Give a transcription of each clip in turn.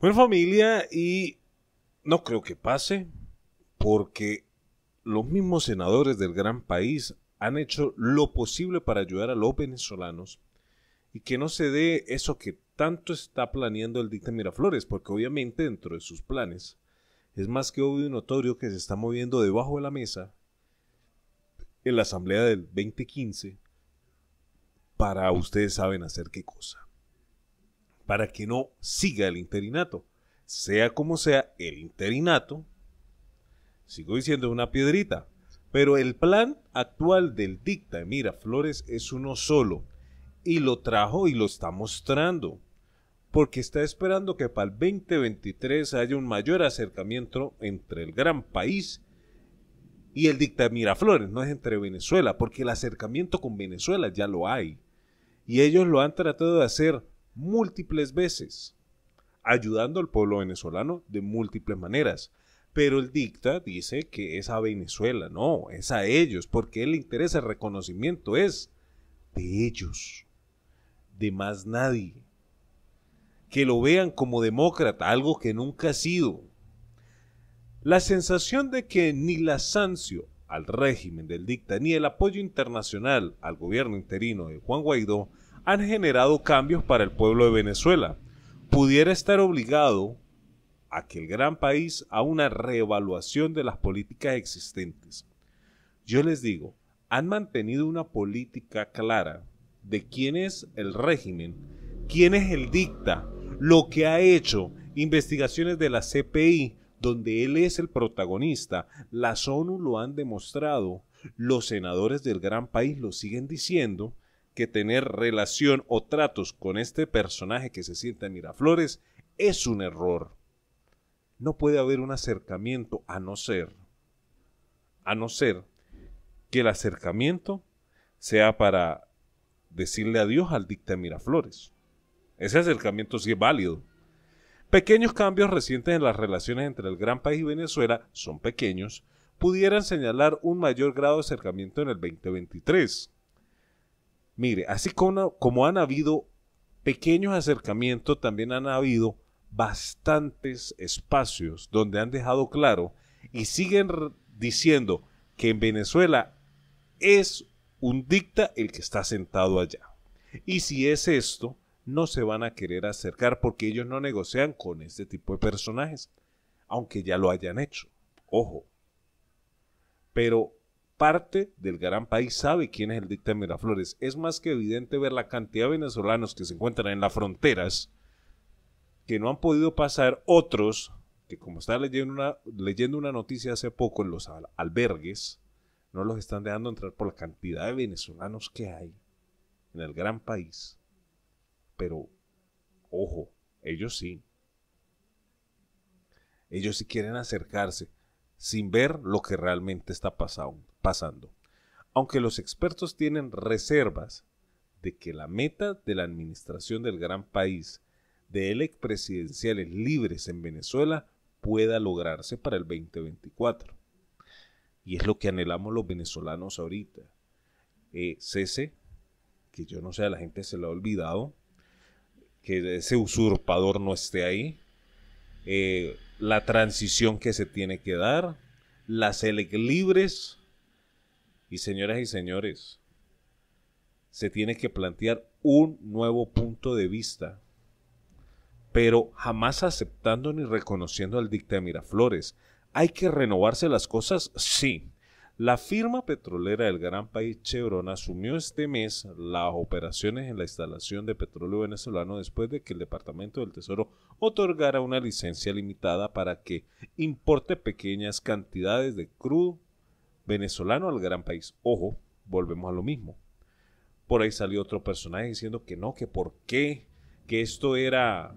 Buen familia y no creo que pase porque los mismos senadores del gran país han hecho lo posible para ayudar a los venezolanos y que no se dé eso que tanto está planeando el dicta Miraflores, porque obviamente dentro de sus planes es más que obvio y notorio que se está moviendo debajo de la mesa en la asamblea del 2015 para ustedes saben hacer qué cosa para que no siga el interinato. Sea como sea, el interinato, sigo diciendo, una piedrita. Pero el plan actual del dicta de Miraflores es uno solo. Y lo trajo y lo está mostrando. Porque está esperando que para el 2023 haya un mayor acercamiento entre el gran país y el dicta de Miraflores. No es entre Venezuela, porque el acercamiento con Venezuela ya lo hay. Y ellos lo han tratado de hacer múltiples veces, ayudando al pueblo venezolano de múltiples maneras. Pero el dicta dice que es a Venezuela, no, es a ellos, porque el interés interesa el reconocimiento, es de ellos, de más nadie. Que lo vean como demócrata, algo que nunca ha sido. La sensación de que ni la sancio al régimen del dicta ni el apoyo internacional al gobierno interino de Juan Guaidó han generado cambios para el pueblo de Venezuela. Pudiera estar obligado el gran país a una reevaluación de las políticas existentes. Yo les digo, han mantenido una política clara de quién es el régimen, quién es el dicta, lo que ha hecho, investigaciones de la CPI, donde él es el protagonista, la ONU lo han demostrado, los senadores del gran país lo siguen diciendo, tener relación o tratos con este personaje que se siente en Miraflores es un error. No puede haber un acercamiento a no ser, a no ser que el acercamiento sea para decirle adiós al dicta Miraflores. Ese acercamiento sí es válido. Pequeños cambios recientes en las relaciones entre el gran país y Venezuela son pequeños, pudieran señalar un mayor grado de acercamiento en el 2023. Mire, así como, han habido pequeños acercamientos, también han habido bastantes espacios donde han dejado claro y siguen diciendo que en Venezuela es un dicta el que está sentado allá. Y si es esto, no se van a querer acercar porque ellos no negocian con este tipo de personajes, aunque ya lo hayan hecho. Ojo. Pero parte del gran país sabe quién es el dicta de Miraflores. Es más que evidente ver la cantidad de venezolanos que se encuentran en las fronteras, que no han podido pasar, otros que como estaba leyendo una, leyendo una noticia hace poco en los albergues, no los están dejando entrar por la cantidad de venezolanos que hay en el gran país. Pero, ojo, ellos sí. Ellos sí quieren acercarse sin ver lo que realmente está pasando pasando. Aunque los expertos tienen reservas de que la meta de la administración del gran país de elec presidenciales libres en Venezuela pueda lograrse para el 2024. Y es lo que anhelamos los venezolanos ahorita. Eh, cese, que yo no sé, la gente se lo ha olvidado, que ese usurpador no esté ahí, eh, la transición que se tiene que dar, las elec libres, y señoras y señores, se tiene que plantear un nuevo punto de vista, pero jamás aceptando ni reconociendo al dicta de Miraflores. ¿Hay que renovarse las cosas? Sí. La firma petrolera del gran país Chevron asumió este mes las operaciones en la instalación de petróleo venezolano después de que el Departamento del Tesoro otorgara una licencia limitada para que importe pequeñas cantidades de crudo venezolano al gran país. Ojo, volvemos a lo mismo. Por ahí salió otro personaje diciendo que no, que por qué, que esto era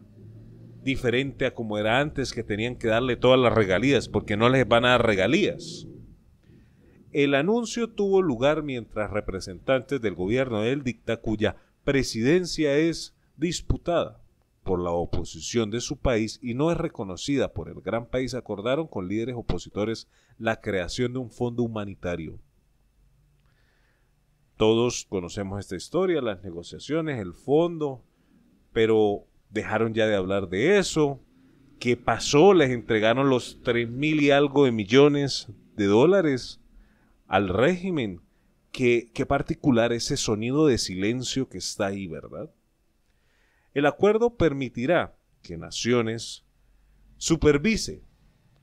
diferente a como era antes, que tenían que darle todas las regalías, porque no les van a dar regalías. El anuncio tuvo lugar mientras representantes del gobierno del dicta, cuya presidencia es disputada, por la oposición de su país y no es reconocida por el gran país, acordaron con líderes opositores la creación de un fondo humanitario. Todos conocemos esta historia, las negociaciones, el fondo, pero dejaron ya de hablar de eso. ¿Qué pasó? Les entregaron los tres mil y algo de millones de dólares al régimen. ¿Qué, qué particular ese sonido de silencio que está ahí, ¿verdad? El acuerdo permitirá que Naciones supervise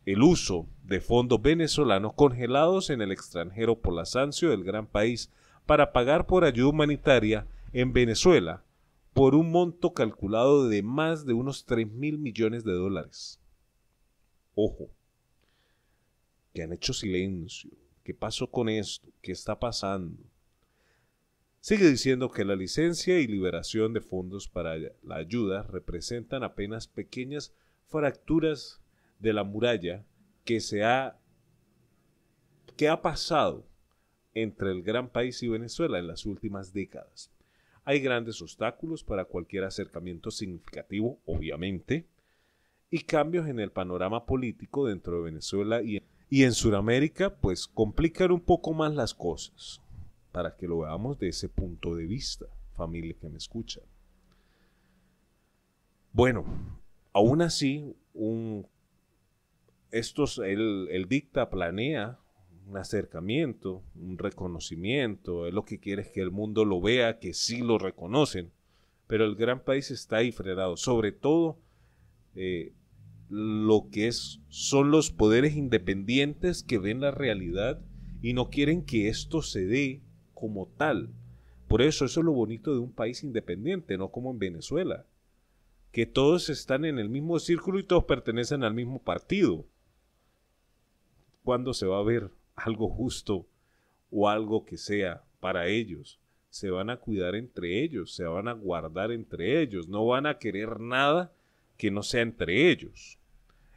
el uso de fondos venezolanos congelados en el extranjero por la sanción del gran país para pagar por ayuda humanitaria en Venezuela por un monto calculado de más de unos 3 mil millones de dólares. Ojo, que han hecho silencio. ¿Qué pasó con esto? ¿Qué está pasando? Sigue diciendo que la licencia y liberación de fondos para la ayuda representan apenas pequeñas fracturas de la muralla que se ha ha pasado entre el gran país y Venezuela en las últimas décadas. Hay grandes obstáculos para cualquier acercamiento significativo, obviamente, y cambios en el panorama político dentro de Venezuela y, y en Sudamérica, pues complican un poco más las cosas para que lo veamos de ese punto de vista, familia que me escucha. Bueno, aún así, un, estos, el dicta, planea un acercamiento, un reconocimiento, es lo que quiere que el mundo lo vea, que sí lo reconocen, pero el gran país está ahí frenado, sobre todo eh, lo que es, son los poderes independientes que ven la realidad y no quieren que esto se dé como tal. Por eso eso es lo bonito de un país independiente, no como en Venezuela, que todos están en el mismo círculo y todos pertenecen al mismo partido. cuando se va a ver algo justo o algo que sea para ellos? Se van a cuidar entre ellos, se van a guardar entre ellos, no van a querer nada que no sea entre ellos.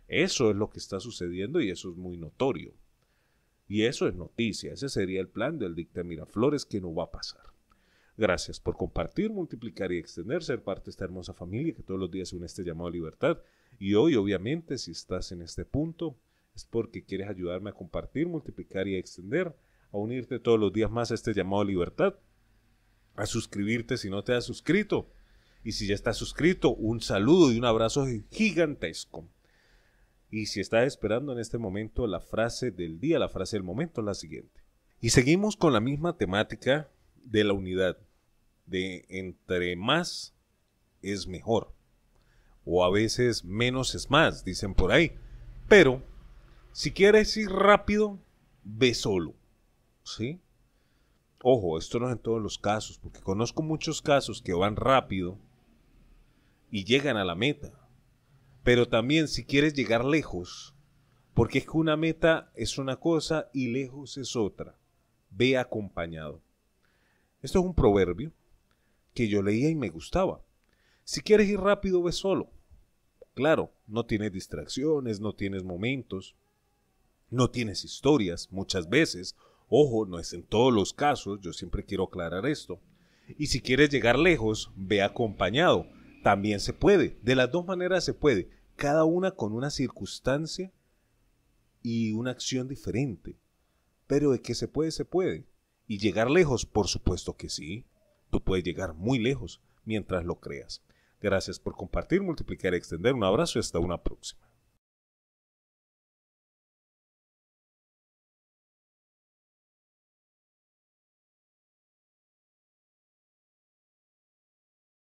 Eso es lo que está sucediendo y eso es muy notorio. Y eso es noticia, ese sería el plan del dicta Miraflores que no va a pasar. Gracias por compartir, multiplicar y extender, ser parte de esta hermosa familia que todos los días une este llamado a libertad. Y hoy, obviamente, si estás en este punto, es porque quieres ayudarme a compartir, multiplicar y extender, a unirte todos los días más a este llamado a libertad, a suscribirte si no te has suscrito. Y si ya estás suscrito, un saludo y un abrazo gigantesco. Y si está esperando en este momento la frase del día, la frase del momento la siguiente. Y seguimos con la misma temática de la unidad, de entre más es mejor. O a veces menos es más, dicen por ahí. Pero, si quieres ir rápido, ve solo. ¿Sí? Ojo, esto no es en todos los casos, porque conozco muchos casos que van rápido y llegan a la meta pero también si quieres llegar lejos, porque es que una meta es una cosa y lejos es otra. Ve acompañado. Esto es un proverbio que yo leía y me gustaba. Si quieres ir rápido, ve solo. Claro, no tienes distracciones, no tienes momentos, no tienes historias muchas veces. Ojo, no es en todos los casos, yo siempre quiero aclarar esto. Y si quieres llegar lejos, ve acompañado también se puede. De las dos maneras se puede. Cada una con una circunstancia y una acción diferente. Pero de que se puede, se puede. Y llegar lejos, por supuesto que sí. Tú puedes llegar muy lejos mientras lo creas. Gracias por compartir, multiplicar y extender. Un abrazo y hasta una próxima.